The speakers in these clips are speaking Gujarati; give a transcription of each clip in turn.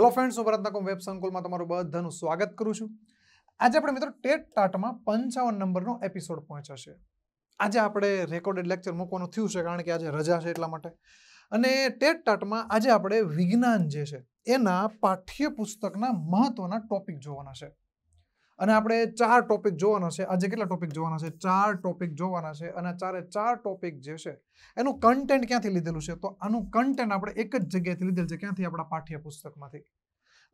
હેલો ફ્રેન્ડ્સ હું ભરતનકમ વેબ સંકુલમાં તમારું બધાનું સ્વાગત કરું છું આજે આપણે મિત્રો ટેટ ટાટમાં પંચાવન નંબરનો એપિસોડ પહોંચ્યો છે આજે આપણે રેકોર્ડેડ લેક્ચર મૂકવાનું થયું છે કારણ કે આજે રજા છે એટલા માટે અને ટેટ ટાટમાં આજે આપણે વિજ્ઞાન જે છે એના પાઠ્યપુસ્તકના મહત્વના ટોપિક જોવાના છે અને આપણે ચાર ટોપિક જોવાના છે આજે કેટલા ટોપિક જોવાના છે ચાર ટોપિક જોવાના છે અને ચારે ચાર ટોપિક જે છે એનું કન્ટેન્ટ ક્યાંથી લીધેલું છે તો આનું કન્ટેન્ટ આપણે એક જ જગ્યાએથી લીધેલું છે ક્યાંથી આપણા પાઠ્યપુસ્તકમાંથી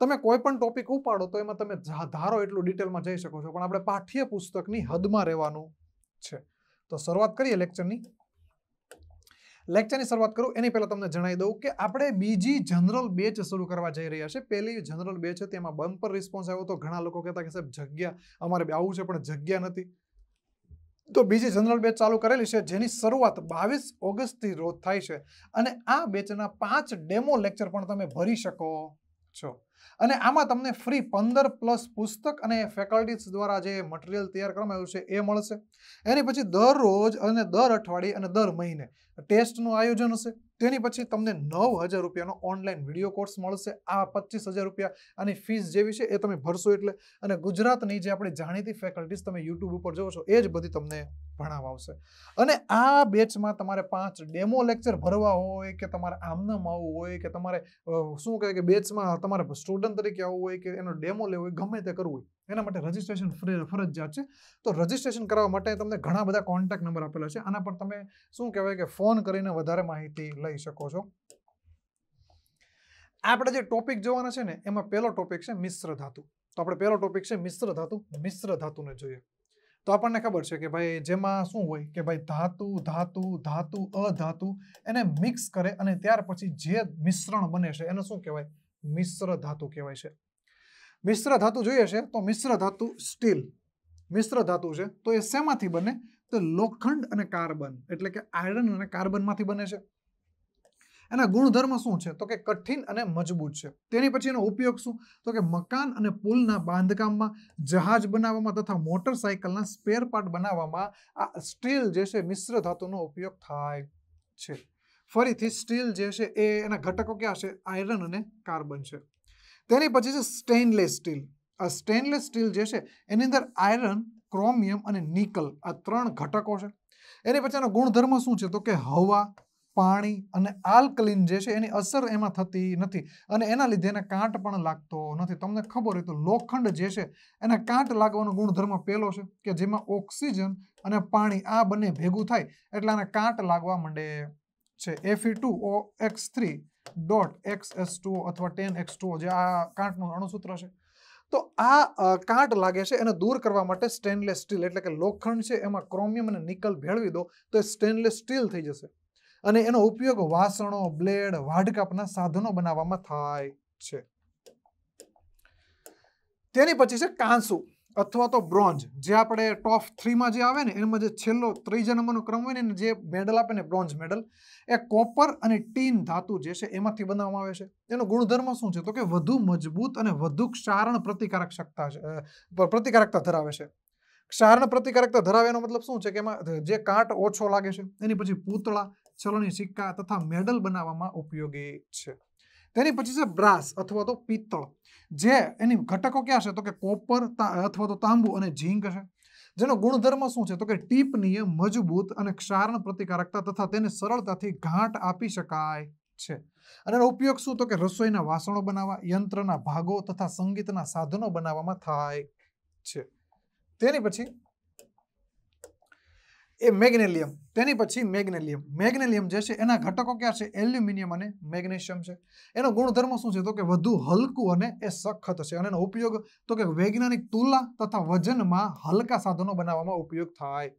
તમે કોઈ પણ ટોપિક ઉપાડો તો એમાં તમે ધારો એટલું ડિટેલમાં જઈ શકો છો પણ આપણે પાઠ્યપુસ્તકની હદમાં રહેવાનું છે તો શરૂઆત કરીએ લેક્ચરની લેક્ચરની શરૂઆત કરું એની પહેલાં તમને જણાવી દઉં કે આપણે બીજી જનરલ બેચ શરૂ કરવા જઈ રહ્યા છે પહેલી જનરલ બેચ હતી એમાં બમ્પર રિસ્પોન્સ આવ્યો તો ઘણા લોકો કહેતા કે સાહેબ જગ્યા અમારે આવું છે પણ જગ્યા નથી તો બીજી જનરલ બેચ ચાલુ કરેલી છે જેની શરૂઆત બાવીસ ઓગસ્ટથી રોજ થાય છે અને આ બેચના પાંચ ડેમો લેક્ચર પણ તમે ભરી શકો છો અને આમાં તમને ફ્રી પંદર પ્લસ પુસ્તક અને ફેકલ્ટીઝ દ્વારા જે મટીરિયલ તૈયાર કરવામાં આવ્યું છે એ મળશે એની પછી દરરોજ અને દર અઠવાડિયે અને દર મહિને ટેસ્ટનું આયોજન હશે તેની પછી તમને નવ હજાર રૂપિયાનો ઓનલાઈન વિડીયો કોર્સ મળશે આ પચીસ હજાર રૂપિયા આની ફીસ જેવી છે એ તમે ભરશો એટલે અને ગુજરાતની જે આપણે જાણીતી ફેકલ્ટીઝ તમે યુટ્યુબ ઉપર જોવો છો એ જ બધી તમને ભણાવવા આવશે અને આ બેચમાં તમારે પાંચ ડેમો લેક્ચર ભરવા હોય કે તમારે આમનામ આવવું હોય કે તમારે શું કહે કે બેચમાં તમારે સ્ટુડન્ટ તરીકે આવવું હોય કે એનો ડેમો લેવો હોય ગમે તે કરવું હોય એના માટે રજીસ્ટ્રેશન ફ્રી ફરજિયાત છે તો રજીસ્ટ્રેશન કરાવવા માટે તમને ઘણા બધા કોન્ટેક્ટ નંબર આપેલા છે આના પર તમે શું કહેવાય કે ફોન કરીને વધારે માહિતી લઈ શકો છો આપણે જે ટોપિક જોવાના છે ને એમાં પહેલો ટોપિક છે મિશ્ર ધાતુ તો આપણે પહેલો ટોપિક છે મિશ્ર ધાતુ મિશ્ર ધાતુને જોઈએ તો આપણને ખબર છે કે ભાઈ જેમાં શું હોય કે ભાઈ ધાતુ ધાતુ ધાતુ અધાતુ એને મિક્સ કરે અને ત્યાર પછી જે મિશ્રણ બને છે એને શું કહેવાય મિશ્ર ધાતુ કહેવાય છે મિશ્ર ધાતુ જોઈએ છે તો મિશ્ર ધાતુ સ્ટીલ મિશ્ર ધાતુ છે તો એ શેમાંથી બને તો લોખંડ અને કાર્બન એટલે કે આયરન અને કાર્બનમાંથી બને છે એના ગુણધર્મ શું છે તો કે કઠિન અને મજબૂત છે તેની પછી એનો ઉપયોગ શું તો કે મકાન અને પુલના બાંધકામમાં જહાજ બનાવવામાં તથા મોટરસાયકલના સ્પેર પાર્ટ બનાવવામાં આ સ્ટીલ જે છે મિશ્ર ધાતુનો ઉપયોગ થાય છે ફરીથી સ્ટીલ જે છે એ એના ઘટકો ક્યાં છે આયરન અને કાર્બન છે તેની પછી છે સ્ટેનલેસ સ્ટીલ આ સ્ટેનલેસ સ્ટીલ જે છે એની અંદર આયરન ક્રોમિયમ અને નિકલ આ ત્રણ ઘટકો છે એની પછી એનો ગુણધર્મ શું છે તો કે હવા પાણી અને આલ્કલિન જે છે એની અસર એમાં થતી નથી અને એના લીધે એને કાંટ પણ લાગતો નથી તમને ખબર હોય તો લોખંડ જે છે એને કાંટ લાગવાનો ગુણધર્મ પહેલો છે કે જેમાં ઓક્સિજન અને પાણી આ બંને ભેગું થાય એટલે આને કાંટ લાગવા માંડે છે એફી two O X three dot X S two અથવા ટેન એક્સ ટુ જે આ કાંટનું અણુસૂત્ર છે તો આ કાંટ લાગે છે એને દૂર કરવા માટે સ્ટેનલેસ સ્ટીલ એટલે કે લોખંડ છે એમાં ક્રોમિયમ અને નિકલ ભેળવી દો તો એ સ્ટેનલેસ સ્ટીલ થઈ જશે અને એનો ઉપયોગ વાસણો બ્લેડ વાઢકાપના સાધનો બનાવવામાં થાય છે તેની પછી છે કાંસુ અથવા તો બ્રોન્ઝ જે આપણે ટોપ થ્રીમાં જે આવે ને એમાં જે છેલ્લો ત્રીજા નંબરનો ક્રમ હોય ને જે મેડલ આપે ને બ્રોન્ઝ મેડલ એ કોપર અને ટીન ધાતુ જે છે એમાંથી બનાવવામાં આવે છે એનો ગુણધર્મ શું છે તો કે વધુ મજબૂત અને વધુ ક્ષારણ પ્રતિકારક સત્તા છે પ્રતિકારકતા ધરાવે છે ક્ષારણ પ્રતિકારકતા ધરાવે એનો મતલબ શું છે કે એમાં જે કાંટ ઓછો લાગે છે એની પછી પૂતળા ચલણી સિક્કા તથા મેડલ બનાવવામાં ઉપયોગી છે તેની પછી છે બ્રાસ અથવા તો પિત્તળ જે એની ઘટકો ક્યાં છે તો કે કોપર અથવા તો તાંબુ અને ઝીંક છે જેનો ગુણધર્મ શું છે તો કે ટીપનીય મજબૂત અને ક્ષારણ પ્રતિકારકતા તથા તેને સરળતાથી ઘાંટ આપી શકાય છે અને એનો ઉપયોગ શું તો કે રસોઈના વાસણો બનાવવા યંત્રના ભાગો તથા સંગીતના સાધનો બનાવવામાં થાય છે તેની પછી એ મેગ્નેલિયમ તેની પછી મેગ્નેલિયમ મેગ્નેલિયમ જે છે એના ઘટકો ક્યાં છે એલ્યુમિનિયમ અને મેગ્નેશિયમ છે એનો ગુણધર્મ શું છે તો કે વધુ હલકું અને એ સખત છે અને એનો ઉપયોગ તો કે વૈજ્ઞાનિક તુલા તથા વજનમાં હલકા સાધનો બનાવવામાં ઉપયોગ થાય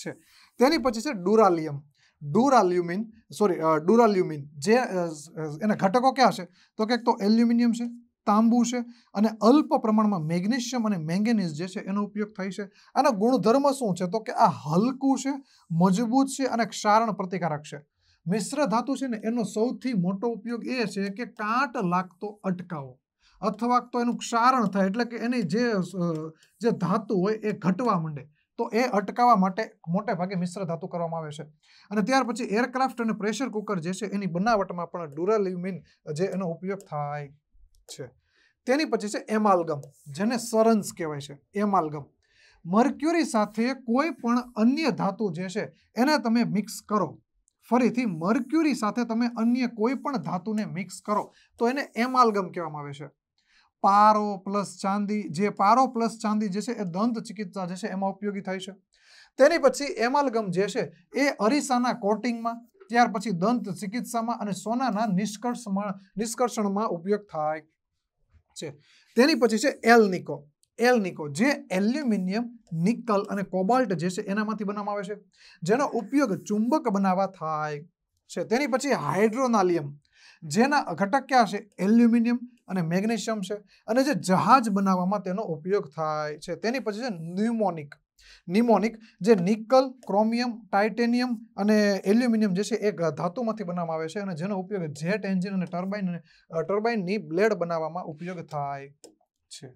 છે તેની પછી છે ડુરાલિયમ ડુરાલ્યુમિન સોરી ડુરાલ્યુમિન જે એના ઘટકો ક્યાં છે તો કે એક તો એલ્યુમિનિયમ છે તાંબુ છે અને અલ્પ પ્રમાણમાં મેગ્નેશિયમ અને મેંગેનીઝ જે છે એનો ઉપયોગ થાય છે આના ગુણધર્મ શું છે તો કે આ હલકું છે મજબૂત છે અને ક્ષારણ પ્રતિકારક છે મિશ્ર ધાતુ છે ને એનો સૌથી મોટો ઉપયોગ એ છે કે કાંટ લાગતો અટકાવો અથવા તો એનું ક્ષારણ થાય એટલે કે એની જે જે ધાતુ હોય એ ઘટવા માંડે તો એ અટકાવવા માટે મોટે ભાગે મિશ્ર ધાતુ કરવામાં આવે છે અને ત્યાર પછી એરક્રાફ્ટ અને પ્રેશર કુકર જે છે એની બનાવટમાં પણ ડુરાલ્યુમિન જે એનો ઉપયોગ થાય છે તેની પછી છે એમાલગમ જેને સરન્સ કહેવાય છે એમાલગમ મર્ક્યુરી સાથે કોઈ પણ અન્ય ધાતુ જે છે એને તમે મિક્સ કરો ફરીથી મર્ક્યુરી સાથે તમે અન્ય કોઈ પણ ધાતુને મિક્સ કરો તો એને એમાલગમ કહેવામાં આવે છે પારો પ્લસ ચાંદી જે પારો પ્લસ ચાંદી જે છે એ દંત ચિકિત્સા જે છે એમાં ઉપયોગી થાય છે તેની પછી એમાલગમ જે છે એ અરીસાના કોટિંગમાં ત્યાર પછી દંત ચિકિત્સામાં અને સોનાના નિષ્કર્ષમાં નિષ્કર્ષણમાં ઉપયોગ થાય છે તેની પછી છે એલનિકો એલનિકો જે એલ્યુમિનિયમ નિકલ અને કોબાલ્ટ જે છે એનામાંથી બનાવવામાં આવે છે જેનો ઉપયોગ ચુંબક બનાવવા થાય છે તેની પછી હાઇડ્રોનાલિયમ જેના ઘટક ક્યાં છે એલ્યુમિનિયમ અને મેગ્નેશિયમ છે અને જે જહાજ બનાવવામાં તેનો ઉપયોગ થાય છે તેની પછી છે ન્યુમોનિક નિમોનિક જે નિકલ ક્રોમિયમ ટાઇટેનિયમ અને એલ્યુમિનિયમ જે છે એ ધાતુમાંથી બનાવવામાં આવે છે અને જેનો ઉપયોગ જેટ એન્જિન અને ટર્બાઇન ટર્બાઇનની બ્લેડ બનાવવામાં ઉપયોગ થાય છે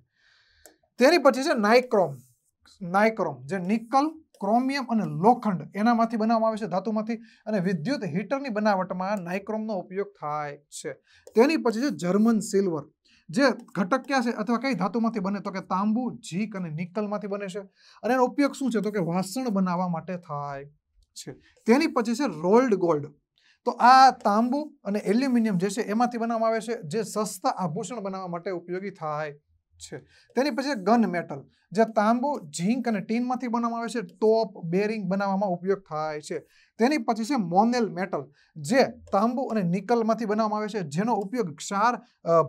તેની પછી છે નાઇક્રોમ નાઇક્રોમ જે નિકલ ક્રોમિયમ અને લોખંડ એનામાંથી બનાવવામાં આવે છે ધાતુમાંથી અને વિદ્યુત હીટરની બનાવટમાં નાઇક્રોમનો ઉપયોગ થાય છે તેની પછી છે જર્મન સિલ્વર જે ઘટક ક્યાં છે અથવા કઈ ધાતુમાંથી બને તો કે તાંબુ જીક અને નિકલમાંથી બને છે અને એનો ઉપયોગ શું છે તો કે વાસણ બનાવવા માટે થાય છે તેની પછી છે રોલ્ડ ગોલ્ડ તો આ તાંબુ અને એલ્યુમિનિયમ જે છે એમાંથી બનાવવામાં આવે છે જે સસ્તા આભૂષણ બનાવવા માટે ઉપયોગી થાય છે તેની પછી ગન મેટલ જે તાંબુ ઝીંક અને ટીનમાંથી બનાવવામાં આવે છે ટોપ બેરિંગ બનાવવામાં ઉપયોગ થાય છે તેની પછી છે મોનેલ મેટલ જે તાંબુ અને નિકલમાંથી બનાવવામાં આવે છે જેનો ઉપયોગ ક્ષાર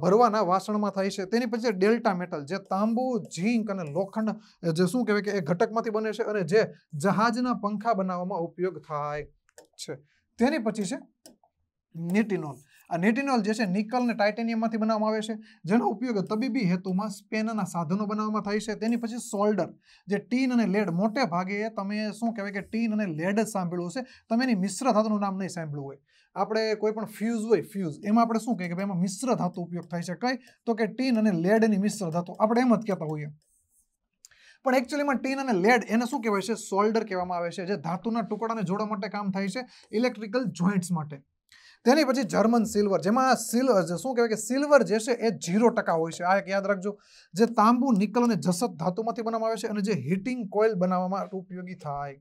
ભરવાના વાસણમાં થાય છે તેની પછી ડેલ્ટા મેટલ જે તાંબુ ઝીંક અને લોખંડ જે શું કહેવાય કે એ ઘટકમાંથી બને છે અને જે જહાજના પંખા બનાવવામાં ઉપયોગ થાય છે તેની પછી છે નિટિનોલ આ નેટિનોલ જે છે નિકલ અને ટાઇટેનિયમમાંથી બનાવવામાં આવે છે જેનો ઉપયોગ તબીબી હેતુમાં સ્પેનના સાધનો બનાવવામાં થાય છે તેની પછી સોલ્ડર જે ટીન અને લેડ મોટે ભાગે તમે શું કહેવાય કે ટીન અને લેડ જ સાંભળ્યું હશે તમે એની મિશ્ર ધાતુનું નામ નહીં સાંભળ્યું હોય આપણે કોઈ પણ ફ્યુઝ હોય ફ્યુઝ એમાં આપણે શું કહીએ કે ભાઈ એમાં મિશ્ર ધાતુ ઉપયોગ થાય છે કઈ તો કે ટીન અને લેડની મિશ્ર ધાતુ આપણે એમ જ કહેતા હોઈએ પણ એકચ્યુઅલીમાં ટીન અને લેડ એને શું કહેવાય છે સોલ્ડર કહેવામાં આવે છે જે ધાતુના ટુકડાને જોડવા માટે કામ થાય છે ઇલેક્ટ્રિકલ જોઈન્ટ્સ માટે તેની પછી જર્મન સિલ્વર જેમાં આ સિલ્વર જે શું કહેવાય કે સિલ્વર જે છે એ ઝીરો ટકા હોય છે આ એક યાદ રાખજો જે તાંબુ નિકલ અને જસત ધાતુમાંથી બનાવવામાં આવે છે અને જે હીટિંગ કોઇલ બનાવવામાં ઉપયોગી થાય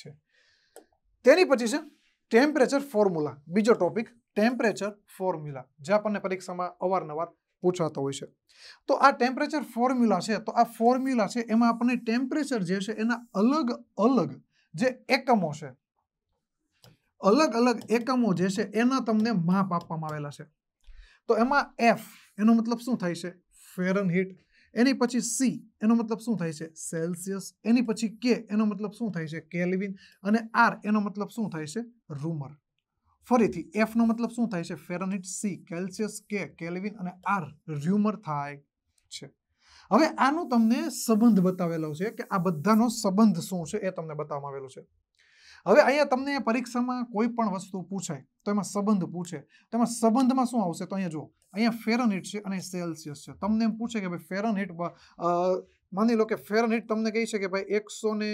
છે તેની પછી છે ટેમ્પરેચર ફોર્મ્યુલા બીજો ટોપિક ટેમ્પરેચર ફોર્મ્યુલા જે આપણને પરીક્ષામાં અવારનવાર પૂછાતો હોય છે તો આ ટેમ્પરેચર ફોર્મ્યુલા છે તો આ ફોર્મ્યુલા છે એમાં આપણને ટેમ્પરેચર જે છે એના અલગ અલગ જે એકમો છે અલગ અલગ એકમો જે છે એના તમને માપ આપવામાં આવેલા છે તો એમાં એફ એનો મતલબ શું થાય છે ફેરનહીટ એની પછી સી એનો મતલબ શું થાય છે સેલ્સિયસ એની પછી કે એનો મતલબ શું થાય છે કેલ્વિન અને આર એનો મતલબ શું થાય છે રૂમર ફરીથી એફનો મતલબ શું થાય છે ફેરનહિટ સી કેલ્સિયસ કે કેલ્વિન અને આર રૂમર થાય છે હવે આનું તમને સંબંધ બતાવેલો છે કે આ બધાનો સંબંધ શું છે એ તમને બતાવવામાં આવેલો છે હવે અહીંયા તમને પરીક્ષામાં કોઈ પણ વસ્તુ પૂછાય તો એમાં સંબંધ પૂછે તો એમાં સંબંધમાં શું આવશે તો અહીંયા જુઓ અહીંયા ફેરનહીટ છે અને સેલ્સિયસ છે તમને એમ પૂછે કે ભાઈ ફેરનહીટ માની લો કે ફેરનહીટ તમને કહી છે કે ભાઈ એકસો ને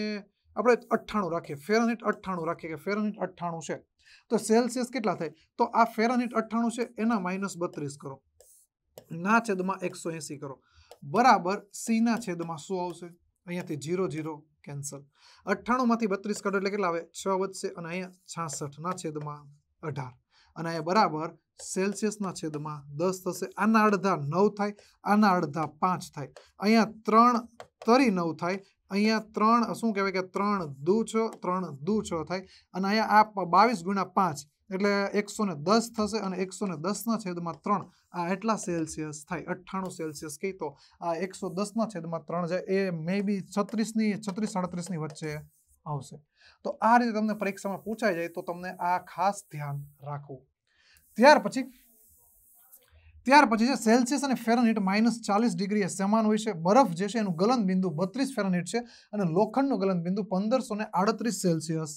આપણે અઠ્ઠાણું રાખીએ ફેરનહીટ અઠ્ઠાણું રાખીએ કે ફેરનહીટ અઠ્ઠાણું છે તો સેલ્સિયસ કેટલા થાય તો આ ફેરનહીટ અઠ્ઠાણું છે એના માઇનસ બત્રીસ કરો ના છેદમાં એકસો એંસી કરો બરાબર સીના છેદમાં શું આવશે અહીંયાથી ઝીરો જીરો કેન્સલ અઠ્ઠાણુંમાંથી બત્રીસ કાઢો એટલે કેટલા આવે છ વધશે અને અહીંયા છાસઠના છેદમાં અઢાર અને અહીંયા બરાબર સેલ્સિયસના છેદમાં દસ થશે આના અડધા નવ થાય આના અડધા પાંચ થાય અહીંયા ત્રણ તરી નવ થાય અહીંયા ત્રણ શું કહેવાય કે ત્રણ દુ છ ત્રણ દુ છ થાય અને અહીંયા આ બાવીસ ગુણ્યા પાંચ એટલે એકસો ને દસ થશે અને એકસો ને દસના છેદમાં ત્રણ આ એટલા સેલ્સિયસ થાય અઠ્ઠાણું સેલ્સિયસ કહી તો આ એકસો દસના છેદમાં ત્રણ છે એ મે બી છત્રીસની છત્રીસ સાડત્રીસની વચ્ચે આવશે તો આ રીતે તમને પરીક્ષામાં પૂછાઈ જાય તો તમને આ ખાસ ધ્યાન રાખવું ત્યાર પછી ત્યાર પછી છે સેલ્સિયસ અને ફેરનહીટ માઇનસ ચાલીસ ડિગ્રી એ સમાન હોય છે બરફ જે છે એનું ગલન બિંદુ બત્રીસ ફેરનહીટ છે અને લોખંડનું ગલન બિંદુ પંદરસો ને આડત્રીસ સેલ્સિયસ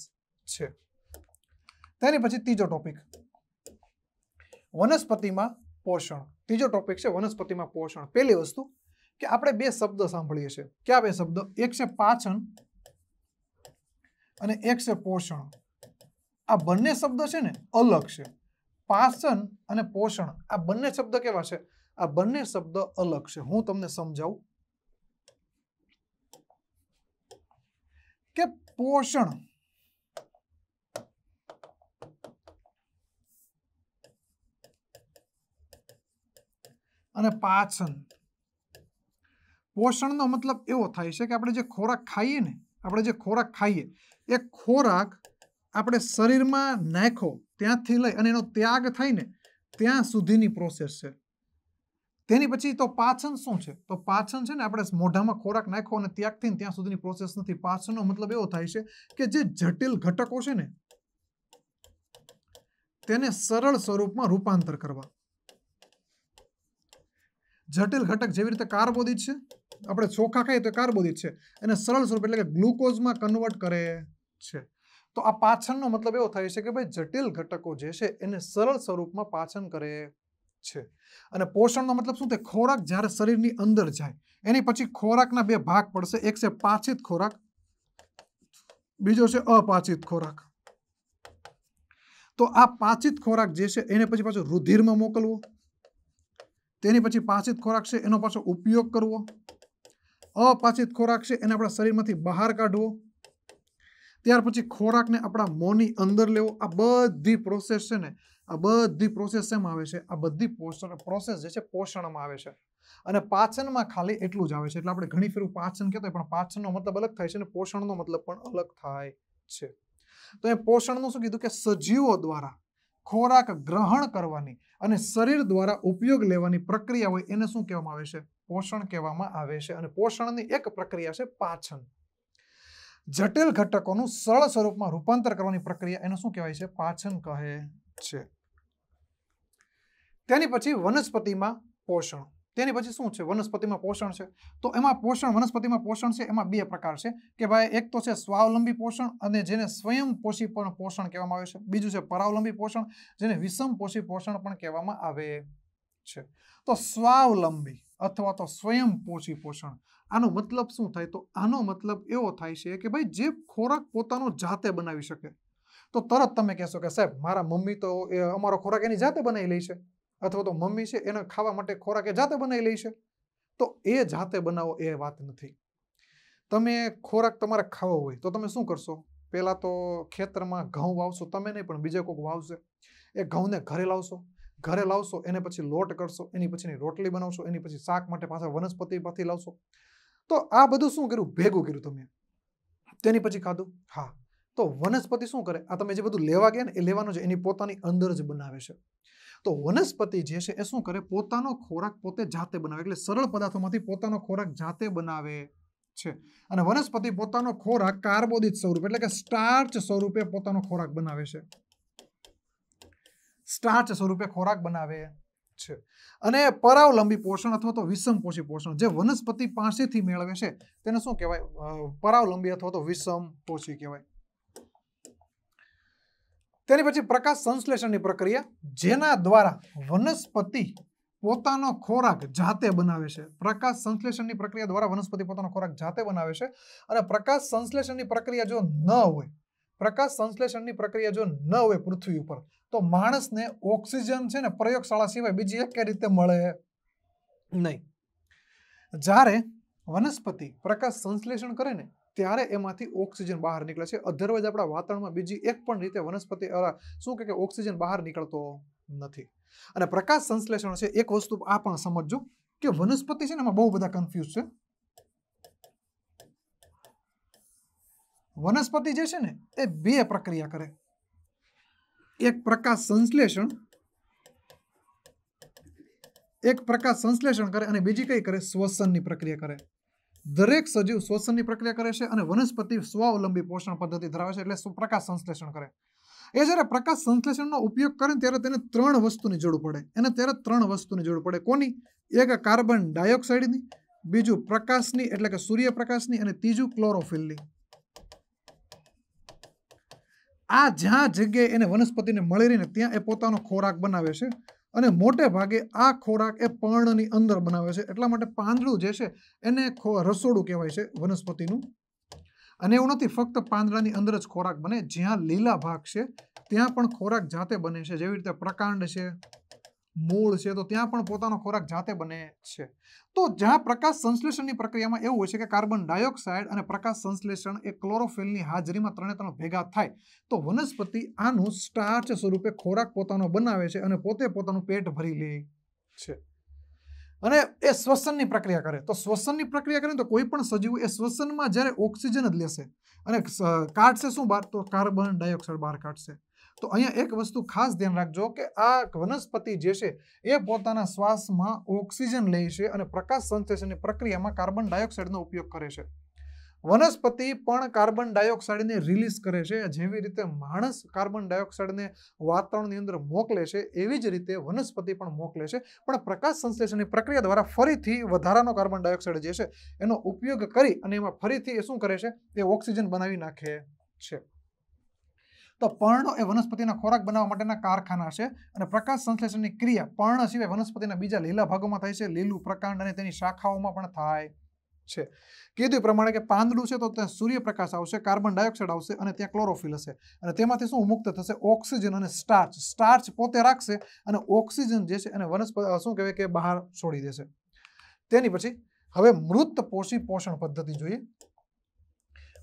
છે તેની પછી ત્રીજો ટોપિક વનસ્પતિમાં પોષણ ત્રીજો ટોપિક છે વનસ્પતિમાં પોષણ પહેલી વસ્તુ કે આપણે બે શબ્દ સાંભળીએ છીએ કયા બે શબ્દ એક છે પાચન અને એક છે પોષણ આ બંને શબ્દ છે ને અલગ છે પાચન અને પોષણ આ બંને શબ્દ કેવા છે આ બંને શબ્દ અલગ છે હું તમને સમજાવું કે પોષણ અને પાચન પોષણનો મતલબ એવો થાય છે કે આપણે જે ખોરાક ખાઈએ ને આપણે જે ખોરાક ખાઈએ એ ખોરાક આપણે શરીરમાં નાખો ત્યાંથી લઈ અને એનો ત્યાગ થાય ને ત્યાં સુધીની પ્રોસેસ છે તેની પછી તો પાચન શું છે તો પાચન છે ને આપણે મોઢામાં ખોરાક નાખો અને ત્યાગ થઈને ત્યાં સુધીની પ્રોસેસ નથી પાચનનો મતલબ એવો થાય છે કે જે જટિલ ઘટકો છે ને તેને સરળ સ્વરૂપમાં રૂપાંતર કરવા જટિલ ઘટક જેવી રીતે કાર્બોદિત છે આપણે ચોખા ખાઈએ તો કાર્બોદિત છે એને સરળ સ્વરૂપ એટલે કે ગ્લુકોઝમાં કન્વર્ટ કરે છે તો આ પાચનનો મતલબ એવો થાય છે કે ભાઈ જટિલ ઘટકો જે છે એને સરળ સ્વરૂપમાં પાચન કરે છે અને પોષણનો મતલબ શું થાય ખોરાક જ્યારે શરીરની અંદર જાય એની પછી ખોરાકના બે ભાગ પડશે એક છે પાછિત ખોરાક બીજો છે અપાચિત ખોરાક તો આ પાચિત ખોરાક જે છે એને પછી પાછું રુધિરમાં મોકલવો તેની પછી પાચિત ખોરાક છે એનો પાછો ઉપયોગ કરવો અપાચિત ખોરાક છે એને આપણા શરીરમાંથી બહાર કાઢવો ત્યાર પછી ખોરાકને આપણા મોની અંદર લેવો આ બધી પ્રોસેસ છે ને આ બધી પ્રોસેસ એમ આવે છે આ બધી પોષણ પ્રોસેસ જે છે પોષણમાં આવે છે અને પાચનમાં ખાલી એટલું જ આવે છે એટલે આપણે ઘણી ફેરું પાચન કહેતા પણ પાચનનો મતલબ અલગ થાય છે અને પોષણનો મતલબ પણ અલગ થાય છે તો એ પોષણનું શું કીધું કે સજીવો દ્વારા ખોરાક ગ્રહણ કરવાની અને શરીર દ્વારા ઉપયોગ લેવાની પ્રક્રિયા હોય એને શું કહેવામાં આવે છે પોષણ કહેવામાં આવે છે અને પોષણની એક પ્રક્રિયા છે પાચન જટિલ ઘટકોનું સરળ સ્વરૂપમાં રૂપાંતર કરવાની પ્રક્રિયા એને શું કહેવાય છે પાચન કહે છે તેની પછી વનસ્પતિમાં પોષણ તેની પછી શું છે વનસ્પતિમાં પોષણ છે તો એમાં પોષણ વનસ્પતિમાં પોષણ છે એમાં બે પ્રકાર છે કે ભાઈ એક તો છે સ્વાવલંબી પોષણ અને જેને સ્વયં પોષી પણ પોષણ કહેવામાં આવે છે બીજું છે પરાવલંબી પોષણ જેને વિષમ પોષી પોષણ પણ કહેવામાં આવે છે તો સ્વાવલંબી અથવા તો સ્વયં પોષી પોષણ આનો મતલબ શું થાય તો આનો મતલબ એવો થાય છે કે ભાઈ જે ખોરાક પોતાનો જાતે બનાવી શકે તો તરત તમે કહેશો કે સાહેબ મારા મમ્મી તો અમારો ખોરાક એની જાતે બનાવી લે છે અથવા તો મમ્મી છે એને ખાવા માટે ખોરાક એ જાતે બનાવી લે છે તો એ જાતે બનાવો એ વાત નથી તમે ખોરાક તમારે ખાવો હોય તો તમે શું કરશો પહેલાં તો ખેતરમાં ઘઉં વાવશો તમે નહીં પણ બીજે કોઈક વાવશે એ ઘઉંને ઘરે લાવશો ઘરે લાવશો એને પછી લોટ કરશો એની પછીની રોટલી બનાવશો એની પછી શાક માટે પાછા વનસ્પતિમાંથી લાવશો તો આ બધું શું કર્યું ભેગું કર્યું તમે તેની પછી ખાધું હા તો વનસ્પતિ શું કરે આ તમે જે બધું લેવા ગયા ને એ લેવાનું છે એની પોતાની અંદર જ બનાવે છે તો વનસ્પતિ જે છે એ શું કરે પોતાનો ખોરાક પોતે જાતે બનાવે એટલે સરળ પદાર્થોમાંથી પોતાનો ખોરાક જાતે બનાવે છે અને વનસ્પતિ પોતાનો ખોરાક કાર્બોદિત સ્વરૂપે એટલે કે સ્ટાર્ચ સ્વરૂપે પોતાનો ખોરાક બનાવે છે સ્ટાર્ચ સ્વરૂપે ખોરાક બનાવે છે અને પરાવલંબી પોષણ અથવા તો વિષમપોષી પોષણ જે વનસ્પતિ પાસેથી મેળવે છે તેને શું કહેવાય પરાવલંબી અથવા તો વિષમપોષી કહેવાય તેની પછી પ્રકાશ સંશ્લેષણની પ્રક્રિયા જેના દ્વારા વનસ્પતિ પોતાનો ખોરાક જાતે બનાવે છે પ્રકાશ સંશ્લેષણની પ્રક્રિયા દ્વારા વનસ્પતિ પોતાનો ખોરાક જાતે બનાવે છે અને પ્રકાશ સંશ્લેષણની પ્રક્રિયા જો ન હોય પ્રકાશ સંશ્લેષણની પ્રક્રિયા જો ન હોય પૃથ્વી ઉપર તો માણસને ઓક્સિજન છે ને પ્રયોગશાળા સિવાય બીજી એક રીતે મળે નહીં જ્યારે વનસ્પતિ પ્રકાશ સંશ્લેષણ કરે ને ત્યારે એમાંથી ઓક્સિજન બહાર નીકળે છે અધરવાજ આપણા વાતાવરણમાં બીજી એક પણ રીતે વનસ્પતિ શું કે ઓક્સિજન બહાર નીકળતો નથી અને પ્રકાશ સંશ્લેષણ છે એક વસ્તુ આ પણ સમજજો કે વનસ્પતિ છે ને એમાં બહુ બધા કન્ફ્યુઝ છે વનસ્પતિ જે છે ને એ બે પ્રક્રિયા કરે એક પ્રકાશ સંશ્લેષણ એક પ્રકાશ સંશ્લેષણ કરે અને બીજી કઈ કરે શ્વસનની પ્રક્રિયા કરે દરેક સજીવ શ્વસનની પ્રક્રિયા કરે છે અને વનસ્પતિ સ્વાવલંબી પોષણ પદ્ધતિ ધરાવે છે એટલે પ્રકાશ સંશ્લેષણ કરે એ જ્યારે પ્રકાશ સંશ્લેષણનો ઉપયોગ કરે ત્યારે તેને ત્રણ વસ્તુની જરૂર પડે એને ત્યારે ત્રણ વસ્તુની જરૂર પડે કોની એક કાર્બન ડાયોક્સાઇડની બીજું પ્રકાશની એટલે કે સૂર્યપ્રકાશની અને ત્રીજું ક્લોરોફિલની આ જ્યાં જગ્યાએ એને વનસ્પતિને મળી રહીને ત્યાં એ પોતાનો ખોરાક બનાવે છે અને મોટે ભાગે આ ખોરાક એ પર્ણની અંદર બનાવે છે એટલા માટે પાંદડું જે છે એને રસોડું કહેવાય છે વનસ્પતિનું અને એવું નથી ફક્ત પાંદડાની અંદર જ ખોરાક બને જ્યાં લીલા ભાગ છે ત્યાં પણ ખોરાક જાતે બને છે જેવી રીતે પ્રકાંડ છે મૂળ છે તો ત્યાં પણ પોતાનો ખોરાક જાતે બને છે તો જ્યાં પ્રકાશ સંશ્લેષણની પ્રક્રિયામાં એવું હોય છે કે કાર્બન ડાયોક્સાઇડ અને પ્રકાશ સંશ્લેષણ એ ક્લોરોફિલની હાજરીમાં ત્રણે ત્રણ ભેગા થાય તો વનસ્પતિ આનું સ્ટાર્ચ સ્વરૂપે ખોરાક પોતાનો બનાવે છે અને પોતે પોતાનું પેટ ભરી લે છે અને એ શ્વસનની પ્રક્રિયા કરે તો શ્વસનની પ્રક્રિયા કરે તો કોઈ પણ સજીવ એ શ્વસનમાં જ્યારે ઓક્સિજન જ લેશે અને કાઢશે શું બહાર તો કાર્બન ડાયોક્સાઇડ બહાર કાઢશે તો અહીંયા એક વસ્તુ ખાસ ધ્યાન રાખજો કે આ વનસ્પતિ જે છે એ પોતાના શ્વાસમાં ઓક્સિજન લે છે અને પ્રકાશ સંશ્લેષણની પ્રક્રિયામાં કાર્બન ડાયોક્સાઇડનો ઉપયોગ કરે છે વનસ્પતિ પણ કાર્બન ડાયોક્સાઇડને રિલીઝ કરે છે જેવી રીતે માણસ કાર્બન ડાયોક્સાઇડને વાતાવરણની અંદર મોકલે છે એવી જ રીતે વનસ્પતિ પણ મોકલે છે પણ પ્રકાશ સંશ્લેષણની પ્રક્રિયા દ્વારા ફરીથી વધારાનો કાર્બન ડાયોક્સાઇડ જે છે એનો ઉપયોગ કરી અને એમાં ફરીથી એ શું કરે છે એ ઓક્સિજન બનાવી નાખે છે તો પર્ણો એ વનસ્પતિના ખોરાક બનાવવા માટેના કારખાના છે અને પ્રકાશ સંશ્લેષણની ક્રિયા પર્ણ સિવાય વનસ્પતિના બીજા લીલા ભાગોમાં થાય છે લીલું પ્રકાંડ અને તેની શાખાઓમાં પણ થાય છે કીધું પ્રમાણે કે પાંદડું છે તો ત્યાં સૂર્યપ્રકાશ આવશે કાર્બન ડાયોક્સાઈડ આવશે અને ત્યાં ક્લોરોફિલ હશે અને તેમાંથી શું મુક્ત થશે ઓક્સિજન અને સ્ટાર્ચ સ્ટાર્ચ પોતે રાખશે અને ઓક્સિજન જે છે એને વનસ્પતિ શું કહેવાય કે બહાર છોડી દેશે તેની પછી હવે મૃત પોષી પોષણ પદ્ધતિ જોઈએ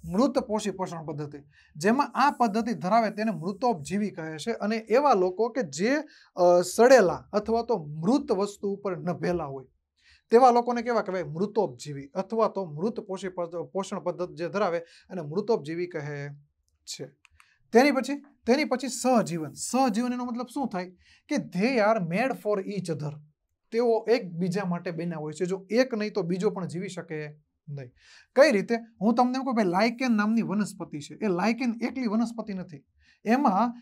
મૃત પોષી પોષણ પદ્ધતિ જેમાં આ પદ્ધતિ ધરાવે તેને મૃતોપજીવી કહે છે અને એવા લોકો કે જે સડેલા અથવા તો મૃત વસ્તુ ઉપર નભેલા હોય તેવા લોકોને કેવા કહેવાય મૃતોપજીવી અથવા તો મૃત પોષી પોષણ પદ્ધતિ જે ધરાવે અને મૃતોપજીવી કહે છે તેની પછી તેની પછી સહજીવન સહજીવન એનો મતલબ શું થાય કે they are made for each other તેઓ એકબીજા માટે બન્યા હોય છે જો એક નહીં તો બીજો પણ જીવી શકે નહીં કઈ રીતે હું તમને એમ કહું ભાઈ લાયકેન નામની વનસ્પતિ છે એ લાયકેન એકલી વનસ્પતિ નથી એમાં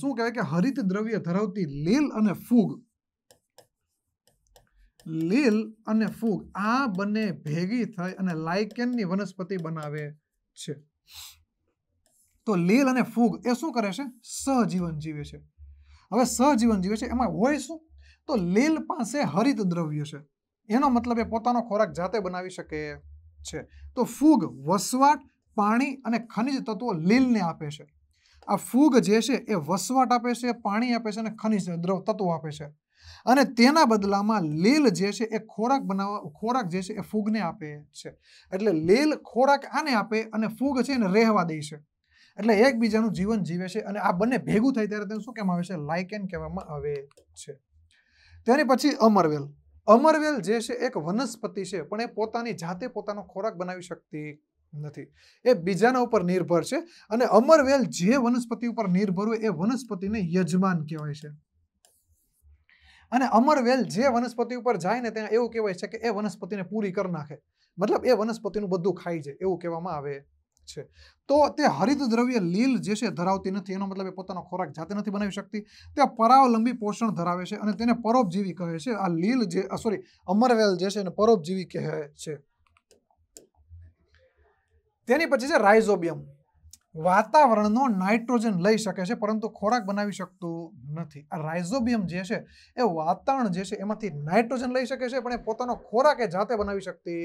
શું કહેવાય કે હરિત દ્રવ્ય ધરાવતી લીલ અને ફૂગ લીલ અને ફૂગ આ બંને ભેગી થઈ અને લાયકેનની વનસ્પતિ બનાવે છે તો લીલ અને ફૂગ એ શું કરે છે સહજીવન જીવે છે હવે સહજીવન જીવે છે એમાં હોય શું તો લીલ પાસે હરિત દ્રવ્ય છે એનો મતલબ એ પોતાનો ખોરાક જાતે બનાવી શકે છે તો ફૂગ વસવાટ પાણી અને ખનિજ તત્વો લીલને આપે છે આ ફૂગ જે છે એ વસવાટ આપે છે પાણી આપે છે અને ખનિજ દ્રવ તત્વો આપે છે અને તેના બદલામાં લીલ જે છે એ ખોરાક બનાવવા ખોરાક જે છે એ ફૂગને આપે છે એટલે લીલ ખોરાક આને આપે અને ફૂગ છે એને રહેવા દે છે એટલે એકબીજાનું જીવન જીવે છે અને આ બંને ભેગું થાય ત્યારે તેને શું કહેવામાં આવે છે લાઇકેન કહેવામાં આવે છે તેની પછી અમરવેલ અમરવેલ જે છે એક વનસ્પતિ છે પણ એ પોતાની જાતે પોતાનો ખોરાક બનાવી શકતી નથી એ બીજાના ઉપર નિર્ભર છે અને અમરવેલ જે વનસ્પતિ ઉપર નિર્ભર હોય એ વનસ્પતિને યજમાન કહેવાય છે અને અમરવેલ જે વનસ્પતિ ઉપર જાય ને ત્યાં એવું કહેવાય છે કે એ વનસ્પતિને પૂરી કરી નાખે મતલબ એ વનસ્પતિનું બધું ખાઈ જાય એવું કહેવામાં આવે છે તો તે હરિત દ્રવ્ય લીલ જે છે ધરાવતી નથી એનો મતલબ એ પોતાનો ખોરાક જાતે નથી બનાવી શકતી તે પરાવલંબી પોષણ ધરાવે છે અને તેને પરોપજીવી કહે છે આ લીલ જે સોરી અમરવેલ જે છે એને પરોપજીવી કહે છે તેની પછી છે રાઇઝોબિયમ વાતાવરણનો નાઇટ્રોજન લઈ શકે છે પરંતુ ખોરાક બનાવી શકતું નથી આ રાઇઝોબિયમ જે છે એ વાતાવરણ જે છે એમાંથી નાઇટ્રોજન લઈ શકે છે પણ એ પોતાનો ખોરાક એ જાતે બનાવી શકતી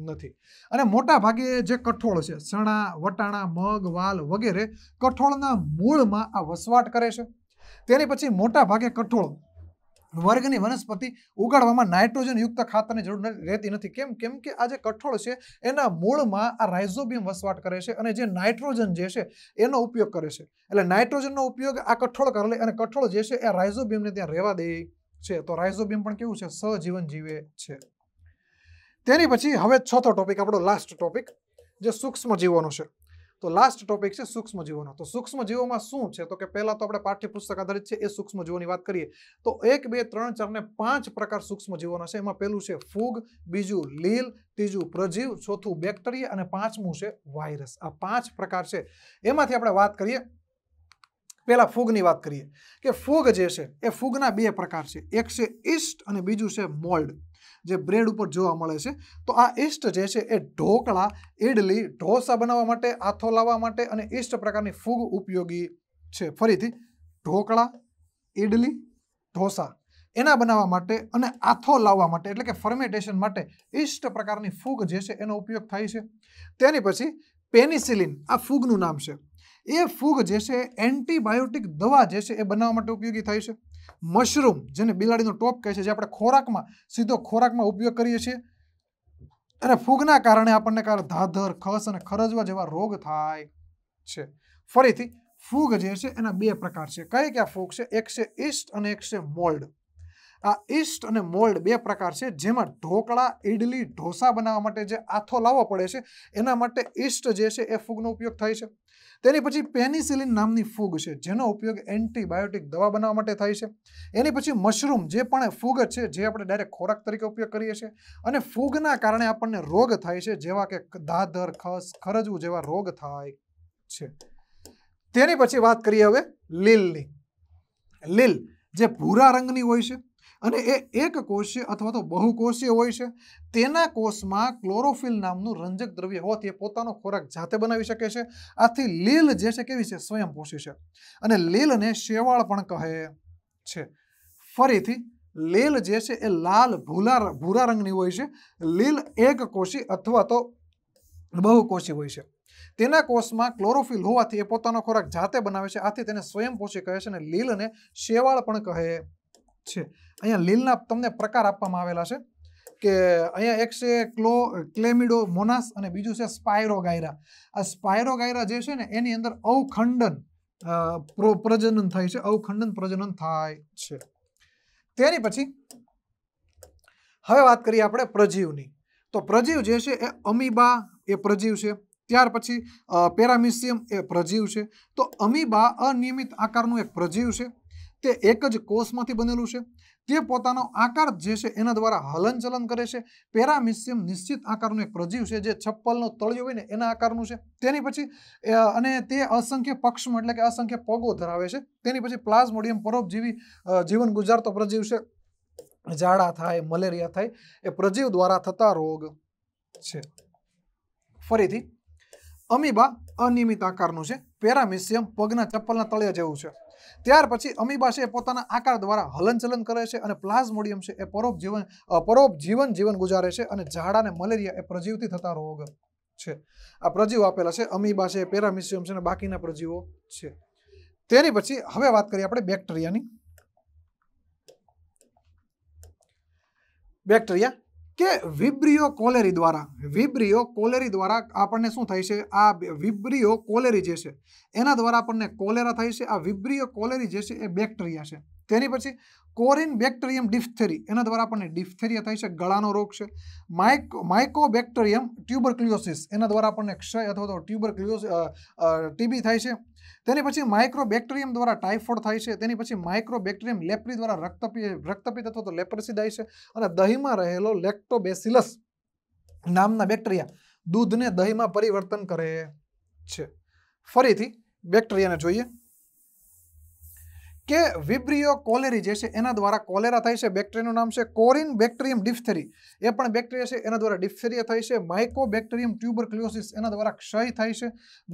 નથી અને મોટા ભાગે જે કઠોળ છે ચણા વટાણા મગ વાલ વગેરે કઠોળના મૂળમાં આ વસવાટ કરે છે તેની પછી મોટા ભાગે કઠોળ વર્ગની વનસ્પતિ ઉગાડવામાં નાઇટ્રોજન યુક્ત ખાતરની જરૂર રહેતી નથી કેમ કેમ કે આ જે કઠોળ છે એના મૂળમાં આ રાઇઝોબિયમ વસવાટ કરે છે અને જે નાઇટ્રોજન જે છે એનો ઉપયોગ કરે છે એટલે નાઇટ્રોજનનો ઉપયોગ આ કઠોળ કરે અને કઠોળ જે છે એ રાઇઝોબિયમને ત્યાં રહેવા દે છે તો રાઇઝોબિયમ પણ કેવું છે સજીવન જીવે છે તેની પછી હવે ચોથો ટોપિક આપણો લાસ્ટ ટોપિક જે સૂક્ષ્મ જીવોનો છે તો લાસ્ટ ટોપિક છે સૂક્ષ્મ જીવોનો તો સૂક્ષ્મ જીવોમાં શું છે તો કે પહેલાં તો આપણે પાઠ્યપુસ્તક આધારિત છે એ સૂક્ષ્મ જીવોની વાત કરીએ તો એક બે ત્રણ ચાર ને પાંચ પ્રકાર સૂક્ષ્મ જીવોના છે એમાં પહેલું છે ફૂગ બીજું લીલ ત્રીજું પ્રજીવ ચોથું બેક્ટેરિયા અને પાંચમું છે વાયરસ આ પાંચ પ્રકાર છે એમાંથી આપણે વાત કરીએ પહેલાં ફૂગની વાત કરીએ કે ફૂગ જે છે એ ફૂગના બે પ્રકાર છે એક છે ઈસ્ટ અને બીજું છે મોલ્ડ જે બ્રેડ ઉપર જોવા મળે છે તો આ ઈસ્ટ જે છે એ ઢોકળા ઇડલી ઢોસા બનાવવા માટે આથો લાવવા માટે અને ઈસ્ટ પ્રકારની ફૂગ ઉપયોગી છે ફરીથી ઢોકળા ઇડલી ઢોસા એના બનાવવા માટે અને આથો લાવવા માટે એટલે કે ફર્મેટેશન માટે ઈસ્ટ પ્રકારની ફૂગ જે છે એનો ઉપયોગ થાય છે તેની પછી પેનિસિલિન આ ફૂગનું નામ છે એ ફૂગ જે છે એન્ટીબાયોટિક દવા જે છે એ બનાવવા માટે ઉપયોગી થાય છે મશરૂમ જેને બિલાડીનો ટોપ કહે છે જે આપણે ખોરાકમાં સીધો ખોરાકમાં ઉપયોગ કરીએ છીએ અને ફૂગના કારણે આપણને કારણે ધાધર ખસ અને ખરજવા જેવા રોગ થાય છે ફરીથી ફૂગ જે છે એના બે પ્રકાર છે કઈ કયા ફૂગ છે એક છે ઈસ્ટ અને એક છે મોલ્ડ આ ઈસ્ટ અને મોલ્ડ બે પ્રકાર છે જેમાં ઢોકળા ઇડલી ઢોસા બનાવવા માટે જે આથો લાવવો પડે છે એના માટે ઈસ્ટ જે છે એ ફૂગનો ઉપયોગ થાય છે તેની પછી પેનિસિલિન નામની ફૂગ છે જેનો ઉપયોગ એન્ટીબાયોટિક દવા બનાવવા માટે થાય છે એની પછી મશરૂમ જે પણ ફૂગ છે જે આપણે ડાયરેક્ટ ખોરાક તરીકે ઉપયોગ કરીએ છીએ અને ફૂગના કારણે આપણને રોગ થાય છે જેવા કે દાદર ખસ ખરજવું જેવા રોગ થાય છે તેની પછી વાત કરીએ હવે લીલની લીલ જે ભૂરા રંગની હોય છે અને એ એક કોષીય અથવા તો બહુકોષીય હોય છે તેના કોષમાં ક્લોરોફિલ નામનું રંજક દ્રવ્ય હોવાથી એ પોતાનો ખોરાક જાતે બનાવી શકે છે આથી લીલ જે છે કેવી છે સ્વયંપોષી છે અને લીલને શેવાળ પણ કહે છે ફરીથી લીલ જે છે એ લાલ ભૂલા ભૂરા રંગની હોય છે લીલ એક કોષી અથવા તો બહુકોષી હોય છે તેના કોષમાં ક્લોરોફિલ હોવાથી એ પોતાનો ખોરાક જાતે બનાવે છે આથી તેને સ્વયંપોષી કહે છે અને લીલને શેવાળ પણ કહે છે અહીંયા લીલના તમને પ્રકાર આપવામાં આવેલા છે કે અહીંયા એક છે ક્લો ક્લેમિડો મોનાસ અને બીજું છે સ્પાયરોગાયરા આ સ્પાયરોગાયરા જે છે ને એની અંદર અવખંડન પ્રજનન થાય છે અવખંડન પ્રજનન થાય છે તેની પછી હવે વાત કરીએ આપણે પ્રજીવની તો પ્રજીવ જે છે એ અમીબા એ પ્રજીવ છે ત્યાર પછી પેરામિસિયમ એ પ્રજીવ છે તો અમીબા અનિયમિત આકારનું એક પ્રજીવ છે તે એક જ કોષમાંથી બનેલું છે તે પોતાનો આકાર જે છે એના દ્વારા હલનચલન કરે છે પેરામિસિયમ નિશ્ચિત આકારનું એક પ્રજીવ છે જે છપ્પલનો તળિયો હોય ને એના આકારનું છે તેની પછી અને તે અસંખ્ય પક્ષમ એટલે કે અસંખ્ય પગો ધરાવે છે તેની પછી પ્લાઝ્મોડિયમ પરોપજીવી જીવન ગુજારતો પ્રજીવ છે ઝાડા થાય મલેરિયા થાય એ પ્રજીવ દ્વારા થતા રોગ છે ફરીથી અમીબા અનિયમિત આકારનું છે પેરામિસિયમ પગના ચપ્પલના તળિયા જેવું છે ત્યાર પછી અમીબા છે પોતાના આકાર દ્વારા હલનચલન કરે છે અને પ્લાઝમોડિયમ છે એ પરોપ પરોપજીવન પરોપજીવન જીવન ગુજારે છે અને ઝાડા અને મલેરિયા એ પ્રજીવથી થતા રોગ છે આ પ્રજીવ આપેલા છે અમીબા છે પેરામિસિયમ છે અને બાકીના પ્રજીવો છે તેની પછી હવે વાત કરીએ આપણે બેક્ટેરિયાની બેક્ટેરિયા કે વિબ્રિયો કોલેરી દ્વારા વિબ્રિયો કોલેરી દ્વારા આપણને શું થાય છે આ વિબ્રિયો કોલેરી જે છે એના દ્વારા આપણને કોલેરા થાય છે આ વિબ્રિયો કોલેરી જે છે એ બેક્ટેરિયા છે તેની પછી કોરિન બેક્ટેરિયમ ડિફ્થેરી એના દ્વારા આપણને ડિફ્થેરિયા થાય છે ગળાનો રોગ છે માઇકો માઇકોબેક્ટેરિયમ ટ્યુબરક્લિયોસિસ એના દ્વારા આપણને ક્ષય અથવા તો ટ્યુબરક્લિયોસ ટીબી થાય છે તેની પછી માઇક્રોબેક્ટેરિયમ દ્વારા ટાઇફોઇડ થાય છે તેની પછી માઇક્રોબેક્ટેરિયમ લેપ્રી દ્વારા રક્તપી રક્તપિત અથવા તો લેપ્રસી થાય છે અને દહીંમાં રહેલો લેક્ટોબેસિલસ નામના બેક્ટેરિયા દૂધને દહીંમાં પરિવર્તન કરે છે ફરીથી બેક્ટેરિયાને જોઈએ કે વિબ્રિયો કોલેરી જે છે એના દ્વારા કોલેરા થાય છે બેક્ટેરિયાનું નામ છે કોરિન બેક્ટેરિયમ ડિફ્થેરી એ પણ બેક્ટેરિયા છે એના દ્વારા ડિફ્થેરિયા થાય છે માઇકો બેક્ટેરિયમ ટ્યુબરક્લોસિસ એના દ્વારા ક્ષય થાય છે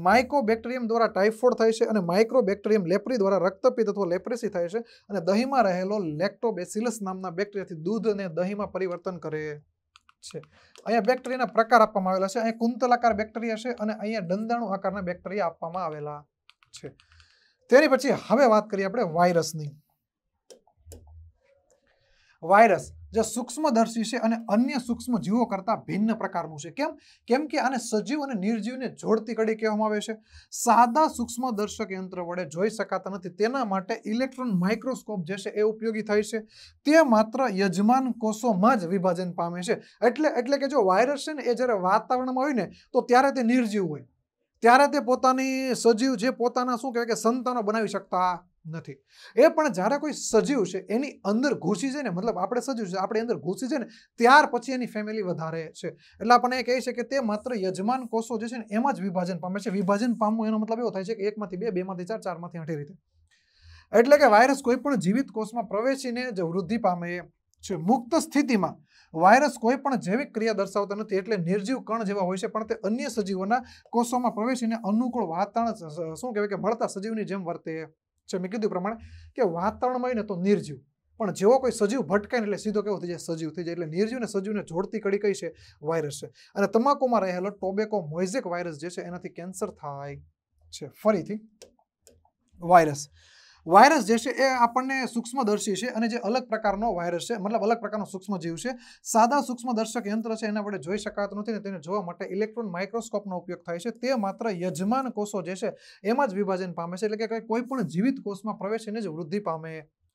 માઇકો બેક્ટેરિયમ દ્વારા ટાઇફોઇડ થાય છે અને માઇક્રો બેક્ટેરિયમ લેપરી દ્વારા રક્તપિત અથવા લેપ્રેસી થાય છે અને દહીંમાં રહેલો લેક્ટોબેસિલસ નામના બેક્ટેરિયાથી દૂધ અને દહીંમાં પરિવર્તન કરે છે અહીંયા બેક્ટેરિયાના પ્રકાર આપવામાં આવેલા છે અહીંયા કુંતલાકાર બેક્ટેરિયા છે અને અહીંયા દંદાણુ આકારના બેક્ટેરિયા આપવામાં આવેલા છે તેની પછી હવે વાત કરીએ આપણે વાયરસની વાયરસ જે સૂક્ષ્મદર્શી છે અને અન્ય સૂક્ષ્મ જીવો કરતાં ભિન્ન પ્રકારનું છે કેમ કેમ કે આને સજીવ અને નિર્જીવને જોડતી કડી કહેવામાં આવે છે સાદા સૂક્ષ્મદર્શક યંત્ર વડે જોઈ શકાતા નથી તેના માટે ઇલેક્ટ્રોન માઇક્રોસ્કોપ જે છે એ ઉપયોગી થાય છે તે માત્ર યજમાન કોષોમાં જ વિભાજન પામે છે એટલે એટલે કે જો વાયરસ છે ને એ જ્યારે વાતાવરણમાં હોય ને તો ત્યારે તે નિર્જીવ હોય ત્યારે તે પોતાની સજીવ જે પોતાના શું કહેવાય કે સંતાનો બનાવી શકતા નથી એ પણ જ્યારે કોઈ સજીવ છે એની અંદર ઘૂસી જાય ને મતલબ આપણે સજીવ છે આપણે અંદર ઘૂસી જાય ને ત્યાર પછી એની ફેમિલી વધારે છે એટલે આપણને એ કહે છે કે તે માત્ર યજમાન કોષો જે છે ને એમાં જ વિભાજન પામે છે વિભાજન પામવું એનો મતલબ એવો થાય છે કે એકમાંથી બે બેમાંથી ચાર ચારમાંથી આઠી રીતે એટલે કે વાયરસ કોઈ પણ જીવિત કોષમાં પ્રવેશીને જ વૃદ્ધિ પામે છે મુક્ત સ્થિતિમાં વાયરસ કોઈ પણ જૈવિક ક્રિયા દર્શાવતા નથી એટલે નિર્જીવ કણ જેવા હોય છે પણ તે અન્ય સજીવોના કોષોમાં પ્રવેશીને અનુકૂળ વાતાવરણ શું કહેવાય કે મળતા સજીવની જેમ વર્તે છે મેં કીધું પ્રમાણે કે વાતાવરણમાં ને તો નિર્જીવ પણ જેવો કોઈ સજીવ ભટકાય એટલે સીધો કેવો થઈ જાય સજીવ થઈ જાય એટલે નિર્જીવ અને સજીવને જોડતી કડી કઈ છે વાયરસ છે અને તમાકુમાં રહેલો ટોબેકો મોઇઝેક વાયરસ જે છે એનાથી કેન્સર થાય છે ફરીથી વાયરસ વાયરસ જે છે એ આપણને સૂક્ષ્મદર્શી છે અને જે અલગ પ્રકારનો વાયરસ છે મતલબ અલગ પ્રકારનો સૂક્ષ્મજીવ છે સાદા સૂક્ષ્મદર્શક યંત્ર છે એના વડે જોઈ શકાતું નથી ને તેને જોવા માટે ઇલેક્ટ્રોન માઇક્રોસ્કોપનો ઉપયોગ થાય છે તે માત્ર યજમાન કોષો જે છે એમાં જ વિભાજન પામે છે એટલે કે કોઈ પણ જીવિત કોષમાં પ્રવેશ પ્રવેશીને જ વૃદ્ધિ પામે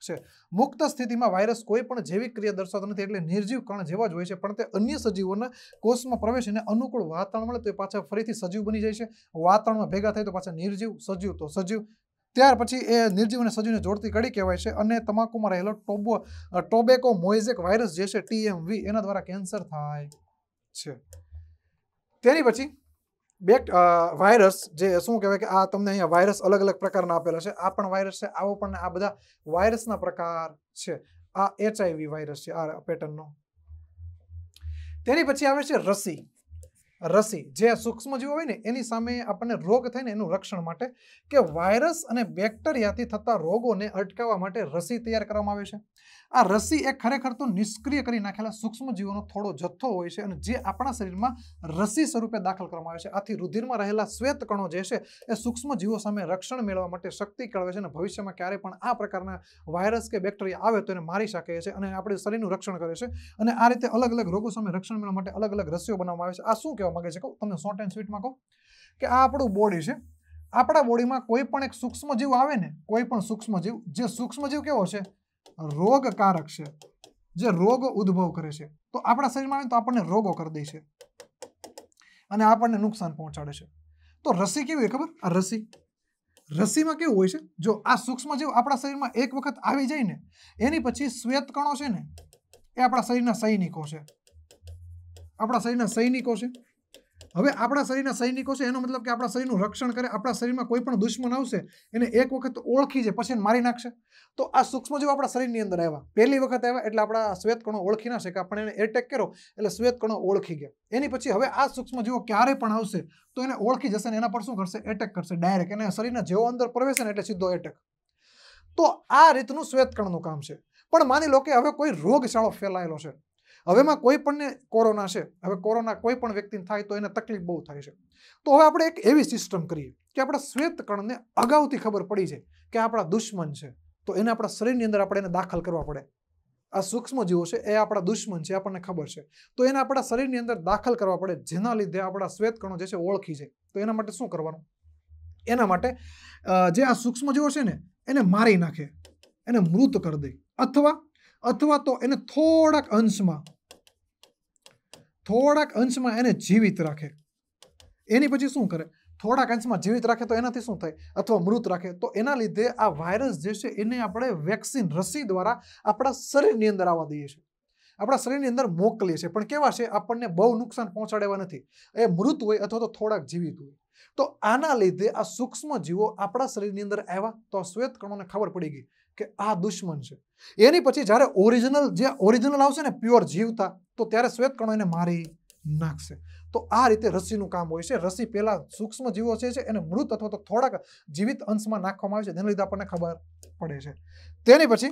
છે મુક્ત સ્થિતિમાં વાયરસ કોઈ પણ જૈવિક ક્રિયા દર્શાવતો નથી એટલે નિર્જીવ કણ જેવા જ હોય છે પણ તે અન્ય સજીવોના કોષમાં પ્રવેશ અને અનુકૂળ વાતાવરણ મળે તો એ પાછા ફરીથી સજીવ બની જાય છે વાતાવરણમાં ભેગા થાય તો પાછા નિર્જીવ સજીવ તો સજીવ ત્યાર પછી એ નિર્જીવ અને સજીવને જોડતી કડી કહેવાય છે અને તમાકુમાં રહેલો ટોબો ટોબેકો મોઇઝેક વાયરસ જે છે ટીએમવી એના દ્વારા કેન્સર થાય છે તેની પછી બેક વાયરસ જે શું કહેવાય કે આ તમને અહીંયા વાયરસ અલગ અલગ પ્રકારના આપેલા છે આ પણ વાયરસ છે આવો પણ આ બધા વાયરસના પ્રકાર છે આ એચઆઈવી વાયરસ છે આ પેટર્નનો તેની પછી આવે છે રસી રસી જે સૂક્ષ્મજીવો હોય ને એની સામે આપણને રોગ થાય ને એનું રક્ષણ માટે કે વાયરસ અને બેક્ટેરિયાથી થતા રોગોને અટકાવવા માટે રસી તૈયાર કરવામાં આવે છે આ રસી એ ખરેખર તો નિષ્ક્રિય કરી નાખેલા સૂક્ષ્મ થોડો જથ્થો હોય છે અને જે આપણા શરીરમાં રસી સ્વરૂપે દાખલ કરવામાં આવે છે આથી રુધિરમાં રહેલા શ્વેત કણો જે છે એ સૂક્ષ્મજીવો સામે રક્ષણ મેળવવા માટે શક્તિ કેળવે છે અને ભવિષ્યમાં ક્યારે પણ આ પ્રકારના વાયરસ કે બેક્ટેરિયા આવે તો એને મારી શકે છે અને આપણે શરીરનું રક્ષણ કરે છે અને આ રીતે અલગ અલગ રોગો સામે રક્ષણ મેળવવા માટે અલગ અલગ રસીઓ બનાવવામાં આવે છે આ શું કહેવા માંગે છે કહું તમને શોર્ટ એન્ડ સ્વીટમાં કહું કે આ આપણું બોડી છે આપણા બોડીમાં કોઈ પણ એક સૂક્ષ્મજીવ આવે ને કોઈ પણ સૂક્ષ્મજીવ જે સૂક્ષ્મજીવ કેવો છે રોગકારક છે જે રોગ ઉદ્ભવ કરે છે તો આપણા શરીરમાં આવે તો આપણને રોગો કરી દે છે અને આપણને નુકસાન પહોંચાડે છે તો રસી કેવી હોય ખબર આ રસી રસીમાં કેવું હોય છે જો આ સૂક્ષ્મ જીવ આપણા શરીરમાં એક વખત આવી જાય ને એની પછી શ્વેત કણો છે ને એ આપણા શરીરના સૈનિકો છે આપણા શરીરના સૈનિકો છે હવે આપણા શરીરના સૈનિકો છે એનો મતલબ કે આપણા શરીરનું રક્ષણ કરે આપણા શરીરમાં કોઈ પણ દુશ્મન આવશે એને એક વખત ઓળખી જાય પછી મારી નાખશે તો આ સૂક્ષ્મ જેવો આપણા શરીરની અંદર આવ્યા પહેલી વખત આવ્યા એટલે આપણા શ્વેતકણો ઓળખી ના શક્યા પણ એને એટેક કરો એટલે શ્વેતકણો ઓળખી ગયા એની પછી હવે આ સૂક્ષ્મજીવો ક્યારે પણ આવશે તો એને ઓળખી જશે ને એના પર શું કરશે એટેક કરશે ડાયરેક્ટ એને શરીરના જેવો અંદર પ્રવેશે ને એટલે સીધો એટેક તો આ રીતનું શ્વેતકણનું કામ છે પણ માની લો કે હવે કોઈ રોગશાળો ફેલાયેલો છે હવેમાં કોઈ પણને કોરોના છે હવે કોરોના કોઈ પણ વ્યક્તિને થાય તો એને તકલીફ બહુ થાય છે તો હવે આપણે એક એવી સિસ્ટમ કરીએ કે આપણા શ્વેતકણને અગાઉથી ખબર પડી છે કે આપણા દુશ્મન છે તો એને આપણા શરીરની અંદર આપણે એને દાખલ કરવા પડે આ સૂક્ષ્મ જીવો છે એ આપણા દુશ્મન છે આપણને ખબર છે તો એને આપણા શરીરની અંદર દાખલ કરવા પડે જેના લીધે આપણા શ્વેતકણો જે છે ઓળખી જાય તો એના માટે શું કરવાનું એના માટે જે આ સૂક્ષ્મ જીવો છે ને એને મારી નાખે એને મૃત કરી દે અથવા અથવા તો એને થોડાક અંશમાં થોડાક અંશમાં એને જીવિત રાખે એની પછી શું કરે થોડાક અંશમાં જીવિત રાખે તો એનાથી શું થાય અથવા મૃત રાખે તો એના લીધે આ વાયરસ જે છે એને આપણે વેક્સિન રસી દ્વારા આપણા શરીરની અંદર આવવા દઈએ છીએ આપણા શરીરની અંદર મોકલીએ છીએ પણ કેવા છે આપણને બહુ નુકસાન પહોંચાડેવા નથી એ મૃત હોય અથવા તો થોડાક જીવિત હોય તો આના લીધે આ સૂક્ષ્મ જીવો આપણા શરીરની અંદર આવ્યા તો શ્વેત કણોને ખબર પડી ગઈ કે આ દુશ્મન છે એની પછી જ્યારે ઓરિજિનલ જે ઓરિજિનલ આવશે ને પ્યોર જીવતા તો ત્યારે શ્વેતકણો એને મારી નાખશે તો આ રીતે રસીનું કામ હોય છે રસી પહેલાં સૂક્ષ્મ જીવો છે એને મૃત અથવા તો થોડાક જીવિત અંશમાં નાખવામાં આવે છે તેના લીધે આપણને ખબર પડે છે તેની પછી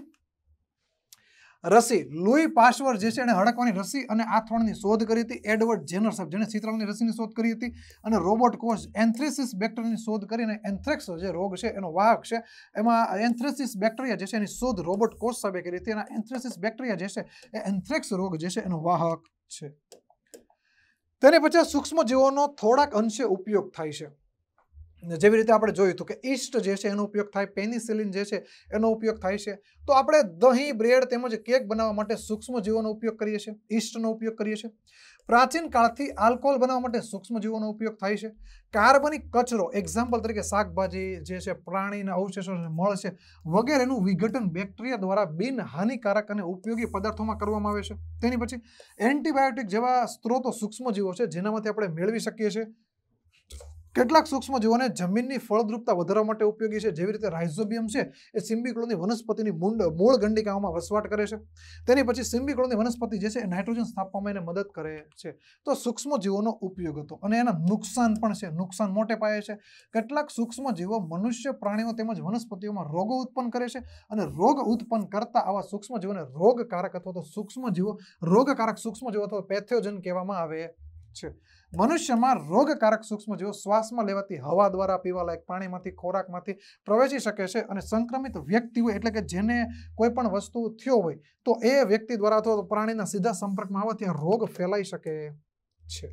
રસી લુઈ પાશ્વર જે છે એણે હડકવાની રસી અને આથવણની શોધ કરી હતી એડવર્ડ જેનરસપ જેણે ચિત્રણની રસીની શોધ કરી હતી અને રોબોટ કોષ એન્થ્રેસિસ બેક્ટરની શોધ કરીને એન્થ્રેક્સ જે રોગ છે એનો વાહક છે એમાં એન્થ્રેસિસ બેક્ટેરિયા જે છે એની શોધ રોબોટ કોષ સાબે કરી હતી અને એન્થ્રેસિસ બેક્ટેરિયા જે છે એ એન્થ્રેક્સ રોગ જે છે એનો વાહક છે તેને પછી સૂક્ષ્મ જીવોનો થોડાક અંશે ઉપયોગ થાય છે જેવી રીતે આપણે જોયું હતું કે ઈસ્ટ જે છે એનો ઉપયોગ થાય પેનિસિલિન જે છે એનો ઉપયોગ થાય છે તો આપણે દહીં બ્રેડ તેમજ કેક બનાવવા માટે સૂક્ષ્મજીવોનો ઉપયોગ કરીએ છીએ ઈસ્ટનો ઉપયોગ કરીએ છીએ પ્રાચીન કાળથી આલ્કોહોલ બનાવવા માટે સૂક્ષ્મજીવોનો ઉપયોગ થાય છે કાર્બનિક કચરો એક્ઝામ્પલ તરીકે શાકભાજી જે છે પ્રાણીના અવશેષો મળ છે વગેરેનું વિઘટન બેક્ટેરિયા દ્વારા બિનહાનિકારક અને ઉપયોગી પદાર્થોમાં કરવામાં આવે છે તેની પછી એન્ટીબાયોટિક જેવા સ્ત્રોતો સૂક્ષ્મજીવો છે જેનામાંથી આપણે મેળવી શકીએ છીએ કેટલાક સૂક્ષ્મ જીવોને જમીનની ફળદ્રુપતા વધારવા માટે ઉપયોગી છે જેવી રીતે રાઇઝોબિયમ છે એ સિમ્બિકળોની વનસ્પતિની મૂંડ મૂળ ગંડિકાઓમાં વસવાટ કરે છે તેની પછી સિમ્બિકળોની વનસ્પતિ જે છે એ નાઇટ્રોજન સ્થાપવામાં એને મદદ કરે છે તો સૂક્ષ્મ જીવોનો ઉપયોગ હતો અને એના નુકસાન પણ છે નુકસાન મોટે પાયે છે કેટલાક સૂક્ષ્મ જીવો મનુષ્ય પ્રાણીઓ તેમજ વનસ્પતિઓમાં રોગો ઉત્પન્ન કરે છે અને રોગ ઉત્પન્ન કરતા આવા સૂક્ષ્મ જીવોને રોગકારક અથવા તો સૂક્ષ્મ જીવો રોગકારક સૂક્ષ્મ જીવો અથવા પેથોજન કહેવામાં આવે છે મનુષ્યમાં રોગકારક સૂક્ષ્મજીવો શ્વાસમાં લેવાતી હવા દ્વારા પીવાલાયક પાણીમાંથી ખોરાકમાંથી પ્રવેશી શકે છે અને સંક્રમિત વ્યક્તિ હોય એટલે કે જેને કોઈ પણ વસ્તુ થયો હોય તો એ વ્યક્તિ દ્વારા અથવા પ્રાણીના સીધા સંપર્કમાં આવે ત્યાં રોગ ફેલાઈ શકે છે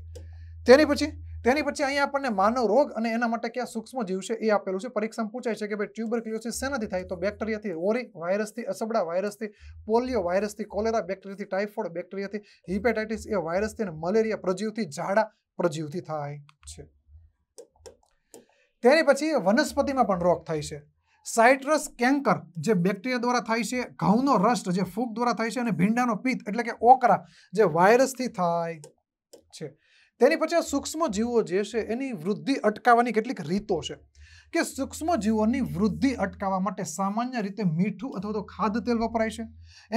તેની પછી તેની પછી અહીંયા આપણને માનવ રોગ અને એના માટે કયા સૂક્ષ્મ જીવ છે એ આપેલું છે પરીક્ષામાં પૂછાય છે કે ભાઈ ટ્યુબર ક્લિયોસિસ શેનાથી થાય તો બેક્ટેરિયાથી ઓરી વાયરસથી અસબડા વાયરસથી પોલિયો વાયરસથી કોલેરા બેક્ટેરિયાથી ટાઇફોઇડ બેક્ટેરિયાથી હિપેટાઇટિસ એ વાયરસથી અને મલેરિયા પ્રજીવથી ઝાડા પ્રજીવથી થાય છે તેની પછી વનસ્પતિમાં પણ રોગ થાય છે સાઇટ્રસ કેન્કર જે બેક્ટેરિયા દ્વારા થાય છે ઘઉંનો રસ્ટ જે ફૂગ દ્વારા થાય છે અને ભીંડાનો પિત્ત એટલે કે ઓકરા જે વાયરસથી થાય છે તેની પછી આ સૂક્ષ્મ જીવો જે છે એની વૃદ્ધિ અટકાવવાની કેટલીક રીતો છે કે સૂક્ષ્મ જીવોની વૃદ્ધિ અટકાવવા માટે સામાન્ય રીતે મીઠું અથવા તો ખાદ્ય તેલ વપરાય છે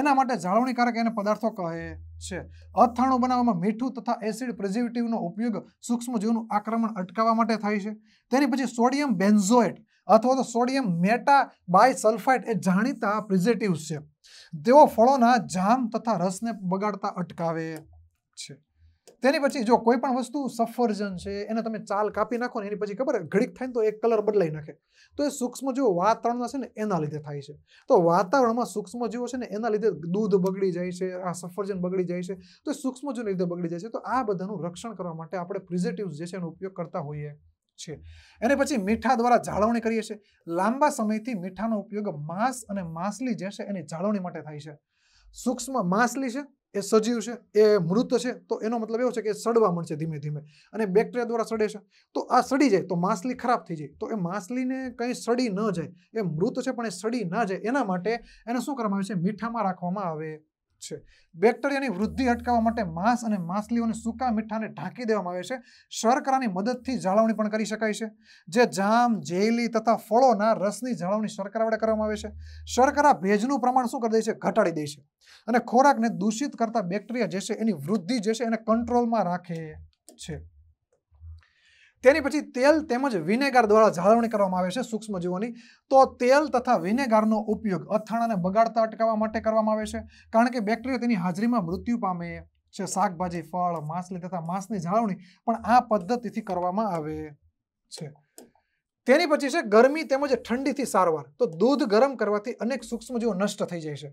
એના માટે જાળવણીકારક એને પદાર્થો કહે છે અથાણું બનાવવામાં મીઠું તથા એસિડ પ્રિઝર્વેટિવનો ઉપયોગ સૂક્ષ્મ જીવોનું આક્રમણ અટકાવવા માટે થાય છે તેની પછી સોડિયમ બેન્ઝોએટ અથવા તો સોડિયમ મેટા બાય સલ્ફાઇટ એ જાણીતા પ્રિઝેટિવ્સ છે તેઓ ફળોના જામ તથા રસને બગાડતા અટકાવે છે તેની પછી જો કોઈ પણ વસ્તુ સફરજન છે એને તમે ચાલ કાપી નાખો ને એની પછી ખબર ઘડીક થાય ને તો એક કલર બદલાઈ નાખે તો એ સૂક્ષ્મ જીવો વાતાવરણના છે ને એના લીધે થાય છે તો વાતાવરણમાં સૂક્ષ્મ જીવો છે ને એના લીધે દૂધ બગડી જાય છે આ સફરજન બગડી જાય છે તો સૂક્ષ્મ જીવને લીધે બગડી જાય છે તો આ બધાનું રક્ષણ કરવા માટે આપણે પ્રિઝેટિવ્સ જે છે એનો ઉપયોગ કરતા હોઈએ છીએ એને પછી મીઠા દ્વારા જાળવણી કરીએ છીએ લાંબા સમયથી મીઠાનો ઉપયોગ માંસ અને માસલી જે છે એની જાળવણી માટે થાય છે સૂક્ષ્મ માસલી છે એ સજીવ છે એ મૃત છે તો એનો મતલબ એવો છે કે સડવા મળશે ધીમે ધીમે અને બેક્ટેરિયા દ્વારા સડે છે તો આ સડી જાય તો માછલી ખરાબ થઈ જાય તો એ માછલીને કંઈ સડી ન જાય એ મૃત છે પણ એ સડી ના જાય એના માટે એને શું કરવામાં આવે છે મીઠામાં રાખવામાં આવે છે બેક્ટેરિયાની વૃદ્ધિ અટકાવવા માટે માંસ અને માછલીઓને સૂકા મીઠાને ઢાંકી દેવામાં આવે છે શર્કરાની મદદથી જાળવણી પણ કરી શકાય છે જે જામ જેલી તથા ફળોના રસની જાળવણી શર્કરા વડે કરવામાં આવે છે શર્કરા ભેજનું પ્રમાણ શું કરી દે છે ઘટાડી દે છે અને ખોરાકને દૂષિત કરતા બેક્ટેરિયા જે છે એની વૃદ્ધિ જે છે એને કંટ્રોલમાં રાખે છે તેની પછી તેલ તેમજ વિનેગાર દ્વારા જાળવણી કરવામાં આવે છે સૂક્ષ્મજીવોની તો તેલ તથા વિનેગારનો ઉપયોગ અથાણાને બગાડતા અટકાવવા માટે કરવામાં આવે છે કારણ કે બેક્ટેરિયા તેની હાજરીમાં મૃત્યુ પામે છે શાકભાજી ફળ માછલી તથા માંસની જાળવણી પણ આ પદ્ધતિથી કરવામાં આવે છે તેની પછી છે ગરમી તેમજ ઠંડીથી સારવાર તો દૂધ ગરમ કરવાથી અનેક સૂક્ષ્મજીવો નષ્ટ થઈ જાય છે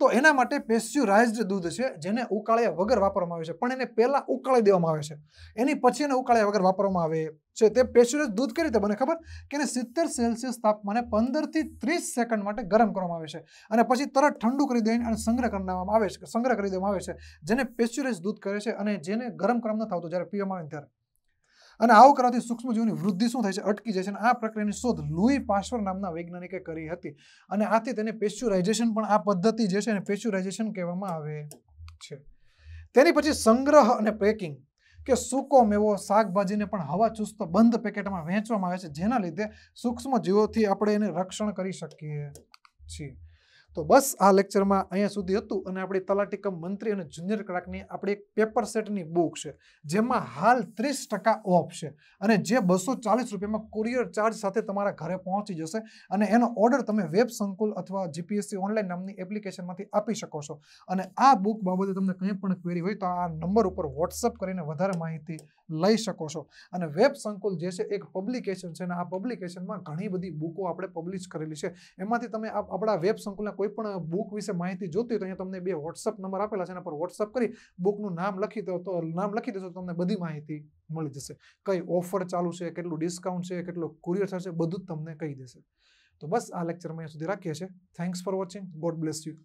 તો એના માટે પેસ્ચ્યુરાઇઝડ દૂધ છે જેને ઉકાળ્યા વગર વાપરવામાં આવે છે પણ એને પહેલાં ઉકાળી દેવામાં આવે છે એની પછી એને ઉકાળ્યા વગર વાપરવામાં આવે છે તે પેસ્ચ્યુરાઇઝ દૂધ કઈ રીતે બને ખબર કે એને સિત્તેર સેલ્સિયસ તાપમાને પંદરથી ત્રીસ સેકન્ડ માટે ગરમ કરવામાં આવે છે અને પછી તરત ઠંડુ કરી દઈને અને સંગ્રહ કરવામાં આવે છે સંગ્રહ કરી દેવામાં આવે છે જેને પેસ્ચ્યુરાઇઝ દૂધ કરે છે અને જેને ગરમ કરવામાં ન થતું જ્યારે પીવામાં આવે ત્યારે અને આવું કરવાથી સૂક્ષ્મજીવની વૃદ્ધિ શું થાય છે અટકી જાય છે અને આ પ્રક્રિયાની શોધ લુઈ પાશ્વર નામના વૈજ્ઞાનિકે કરી હતી અને આથી તેને પેસ્ચ્યુરાઇઝેશન પણ આ પદ્ધતિ જે છે એને પેસ્ચ્યુરાઇઝેશન કહેવામાં આવે છે તેની પછી સંગ્રહ અને પેકિંગ કે સૂકો મેવો શાકભાજીને પણ હવા ચુસ્ત બંધ પેકેટમાં વહેંચવામાં આવે છે જેના લીધે સૂક્ષ્મ જીવોથી આપણે એને રક્ષણ કરી શકીએ છીએ તો બસ આ લેક્ચરમાં અહીંયા સુધી હતું અને આપણી તલાટીકમ મંત્રી અને જુનિયર ક્લાર્કની આપણી એક પેપર સેટની બુક છે જેમાં હાલ ત્રીસ ટકા ઓફ છે અને જે બસો ચાલીસ રૂપિયામાં કુરિયર ચાર્જ સાથે તમારા ઘરે પહોંચી જશે અને એનો ઓર્ડર તમે વેબ સંકુલ અથવા જીપીએસસી ઓનલાઈન નામની એપ્લિકેશનમાંથી આપી શકો છો અને આ બુક બાબતે તમને કંઈ પણ ક્વેરી હોય તો આ નંબર ઉપર વોટ્સઅપ કરીને વધારે માહિતી લઈ શકો છો અને વેબ સંકુલ જે છે એક પબ્લિકેશન છે અને આ પબ્લિકેશનમાં ઘણી બધી બુકો આપણે પબ્લિશ કરેલી છે એમાંથી તમે આપણા વેબ સંકુલના કોઈ કોઈ પણ બુક વિશે માહિતી જોતી હોય તો અહીંયા તમને બે વોટ્સઅપ નંબર આપેલા છે એના પર વોટ્સઅપ કરી બુકનું નામ લખી દો તો નામ લખી દેશો તો તમને બધી માહિતી મળી જશે કઈ ઓફર ચાલુ છે કેટલું ડિસ્કાઉન્ટ છે કેટલું કુરિયર થશે બધું જ તમને કહી દેશે તો બસ આ લેક્ચરમાં અહીંયા સુધી રાખીએ છીએ thanks for watching God bless you